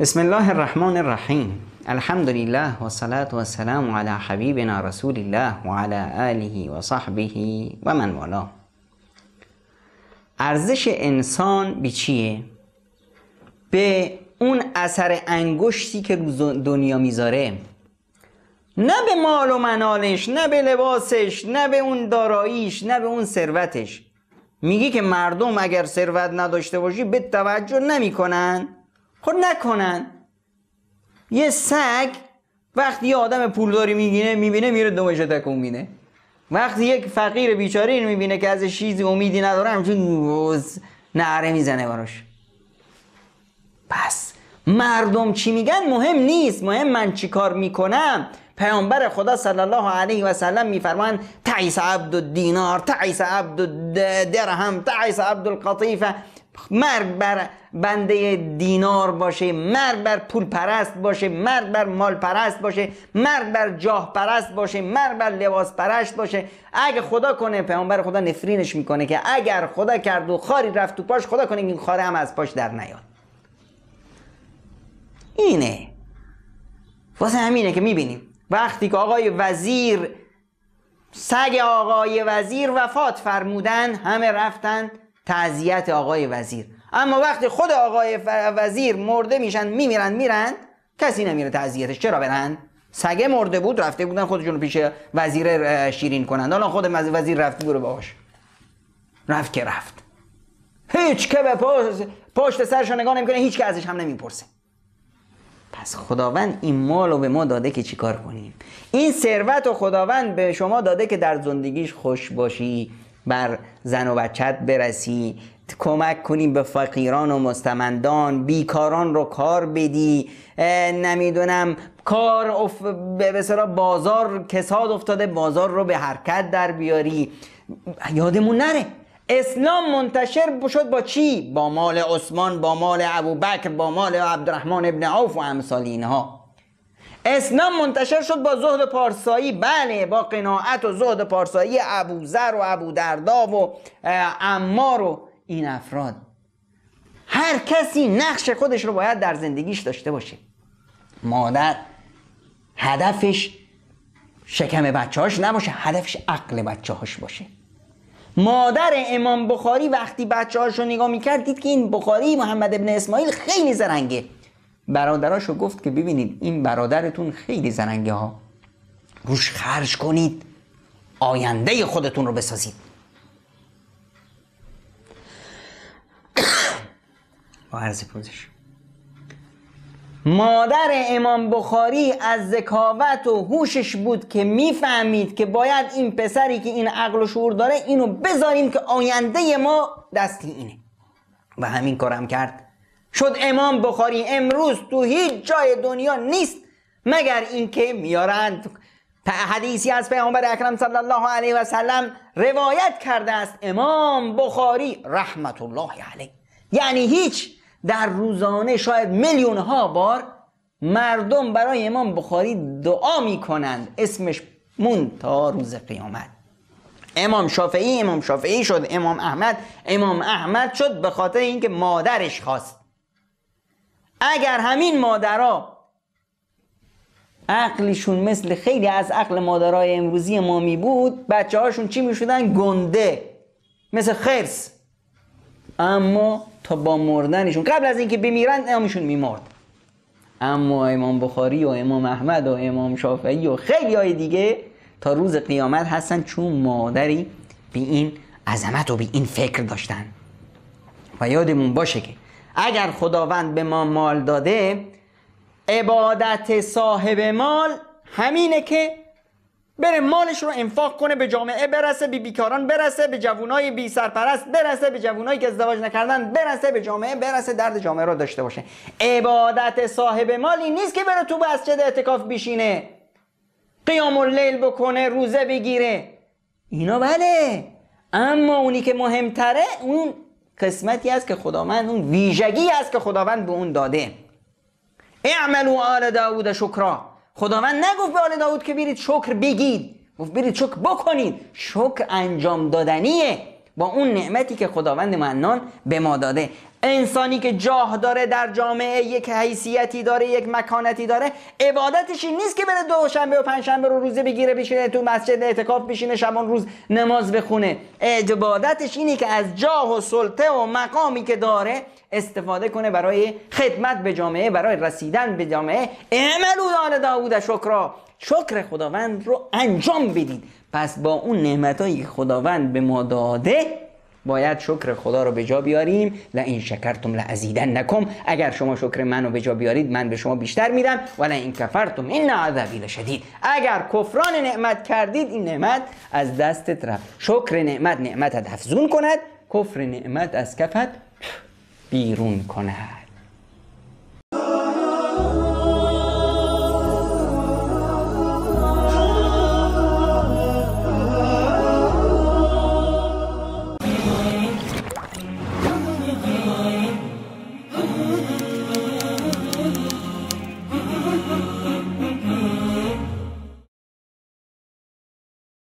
بسم الله الرحمن الرحیم الحمد لله و صلاة و سلام علی حبیبنا رسول الله و علی آله و صحبه و من والا ارزش انسان به چیه؟ به اون اثر انگشتی که رو دنیا میذاره نه به مال و منالش نه به لباسش نه به اون داراییش نه به اون ثروتش میگی که مردم اگر ثروت نداشته باشی به توجه نمیکنن خب نکنن یه سگ وقتی یه آدم پولداری میگینه میبینه میره دومش تکون میده وقتی یک فقیر بیچاره این میبینه که از چیزی امیدی نداره همچون نعره میزنه براش پس مردم چی میگن مهم نیست مهم من چی کار میکنم پیامبر خدا صلی الله علیه و سلم میفرمان تعیس عبد الدینار تعیس عبد الدرهم تعیس عبد القطیفه مرگ بر بنده دینار باشه مرگ بر پول پرست باشه مرگ بر مال پرست باشه مرگ بر جاه پرست باشه مرگ بر لباس پرست باشه اگه خدا کنه پیامبر خدا نفرینش میکنه که اگر خدا کرد و خاری رفت تو پاش خدا کنه این خاره هم از پاش در نیاد اینه واسه همینه که میبینیم وقتی که آقای وزیر سگ آقای وزیر وفات فرمودن همه رفتن تعذیت آقای وزیر اما وقتی خود آقای وزیر مرده میشن میمیرن میرند کسی نمیره تعذیتش چرا برن سگه مرده بود رفته بودن خودشون پیش وزیر شیرین کنند الان خود وزیر رفت برو باش رفت که رفت هیچ که به پشت سرش نگاه نمیکنه هیچ که ازش هم نمیپرسه پس خداوند این مال رو به ما داده که چیکار کنیم این ثروت و خداوند به شما داده که در زندگیش خوش باشی بر زن و بچت برسی کمک کنی به فقیران و مستمندان بیکاران رو کار بدی نمیدونم کار اف... به بازار کساد افتاده بازار رو به حرکت در بیاری یادمون نره اسلام منتشر شد با چی؟ با مال عثمان با مال ابوبکر با مال عبدالرحمن ابن عوف و امثال اینها اسلام منتشر شد با زهد پارسایی بله با قناعت و زهد پارسایی ابوذر و دردا و امار و این افراد هر کسی نقش خودش رو باید در زندگیش داشته باشه مادر هدفش شکم بچه نباشه هدفش عقل بچه هاش باشه مادر امام بخاری وقتی بچه هاش رو نگاه میکرد دید که این بخاری محمد ابن اسماعیل خیلی زرنگه برادراشو گفت که ببینید این برادرتون خیلی زرنگه ها روش خرج کنید آینده خودتون رو بسازید با عرض پوزش مادر امام بخاری از ذکاوت و هوشش بود که میفهمید که باید این پسری که این عقل و شعور داره اینو بذاریم که آینده ما دستی اینه و همین کارم کرد شد امام بخاری امروز تو هیچ جای دنیا نیست مگر اینکه میارند حدیثی از پیامبر اکرم صلی الله علیه و سلم روایت کرده است امام بخاری رحمت الله علیه یعنی هیچ در روزانه شاید میلیون ها بار مردم برای امام بخاری دعا می کنند اسمش مون تا روز قیامت امام شافعی امام شافعی شد امام احمد امام احمد شد به خاطر اینکه مادرش خواست اگر همین مادرها عقلشون مثل خیلی از عقل مادرای امروزی ما می بود بچه هاشون چی می گنده مثل خرس اما تا با مردنشون قبل از اینکه بمیرن امشون میمرد اما امام بخاری و امام احمد و امام شافعی و خیلی های دیگه تا روز قیامت هستن چون مادری به این عظمت و به این فکر داشتن و یادمون باشه که اگر خداوند به ما مال داده عبادت صاحب مال همینه که بره مالش رو انفاق کنه به جامعه برسه به بیکاران برسه به جوانای بی سرپرست برسه به جوانایی که ازدواج نکردن برسه به جامعه برسه درد جامعه رو داشته باشه عبادت صاحب این نیست که بره تو مسجد اعتکاف بشینه قیام اللیل بکنه روزه بگیره اینا بله اما اونی که مهمتره اون قسمتی است که خداوند اون ویژگی است که خداوند به اون داده اعملوا آل داوود شکرا خداوند نگفت به آل داوود که برید شکر بگید گفت برید شکر بکنید شکر انجام دادنیه با اون نعمتی که خداوند منان به ما داده انسانی که جاه داره در جامعه یک حیثیتی داره یک مکانتی داره عبادتش این نیست که بره دوشنبه و پنجشنبه رو روزه بگیره بشینه تو مسجد اعتکاف بشینه شبان روز نماز بخونه عبادتش اینی که از جاه و سلطه و مقامی که داره استفاده کنه برای خدمت به جامعه برای رسیدن به جامعه اعملو دان داوود شکرا شکر خداوند رو انجام بدید پس با اون نعمتایی که خداوند به ما داده باید شکر خدا رو به جا بیاریم و این شکرتم لعزیدن نکم اگر شما شکر منو به جا بیارید من به شما بیشتر میدم ولی این کفرتم این عذابی شدید. اگر کفران نعمت کردید این نعمت از دستت رفت شکر نعمت نعمتت افزون کند کفر نعمت از کفت بیرون کند